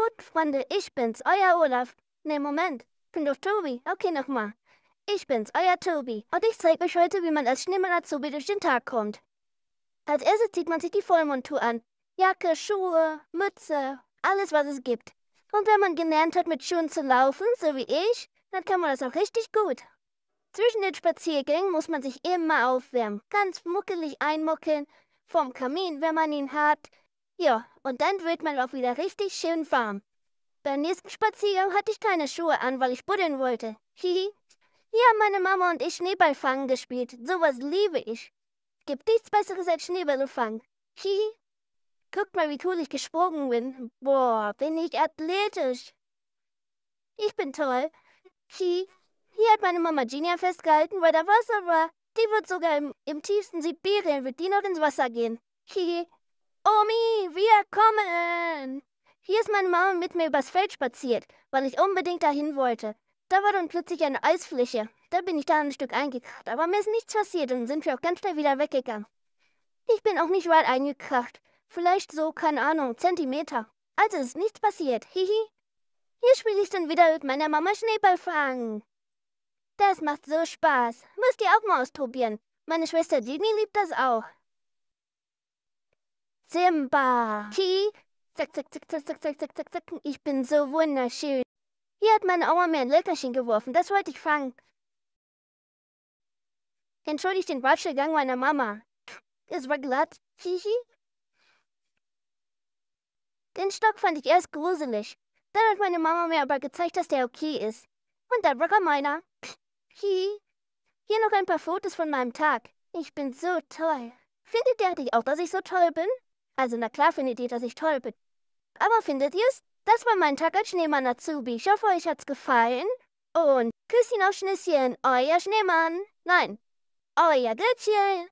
Food, Freunde, ich bin's, euer Olaf. Ne, Moment, ich bin doch Tobi. Okay, nochmal. Ich bin's, euer Tobi. Und ich zeig euch heute, wie man als Schneemann-Azubi durch den Tag kommt. Als erstes zieht man sich die Vollmontur an. Jacke, Schuhe, Mütze, alles, was es gibt. Und wenn man gelernt hat, mit Schuhen zu laufen, so wie ich, dann kann man das auch richtig gut. Zwischen den Spaziergängen muss man sich immer aufwärmen, ganz muckelig einmuckeln, vom Kamin, wenn man ihn hat, ja, und dann wird man auch wieder richtig schön warm. Beim nächsten Spaziergang hatte ich keine Schuhe an, weil ich buddeln wollte. Hihi. Hier haben meine Mama und ich Schneeball fangen gespielt. Sowas liebe ich. Gibt nichts Besseres als Schneeball fangen. Hihi. Guckt mal, wie cool ich gesprungen bin. Boah, bin ich athletisch. Ich bin toll. Hihi. Hier hat meine Mama Genia festgehalten, weil da Wasser war. Die wird sogar im, im tiefsten Sibirien, wird die noch ins Wasser gehen. Hihi. Hier, kommen! Hier ist meine Mama mit mir übers Feld spaziert, weil ich unbedingt dahin wollte. Da war dann plötzlich eine Eisfläche. Da bin ich da ein Stück eingekracht, aber mir ist nichts passiert und sind wir auch ganz schnell wieder weggegangen. Ich bin auch nicht weit eingekracht. Vielleicht so, keine Ahnung, Zentimeter. Also ist nichts passiert. Hihi. Hier spiele ich dann wieder mit meiner Mama Schneeball fangen. Das macht so Spaß. Müsst ihr auch mal ausprobieren. Meine Schwester Dini liebt das auch. Simba. T. Zack, zack, zack, zack, zack, zack, zack, zack, zack. Ich bin so wunderschön. Hier hat meine Oma mir ein Leckerchen geworfen. Das wollte ich fangen. Entschuldige den Ratschelgang meiner Mama. Es war glatt. Hihi. Den Stock fand ich erst gruselig. Dann hat meine Mama mir aber gezeigt, dass der okay ist. Und dann war meiner. Hihi. Hier noch ein paar Fotos von meinem Tag. Ich bin so toll. Findet der dich auch, dass ich so toll bin? Also na klar findet ihr, dass ich toll bin. Aber findet ihr's? Das war mein Tag als Schneemann Azubi. Ich hoffe, euch hat's gefallen. Und Küsschen auf Schnüsschen, euer Schneemann. Nein, euer Glöckchen.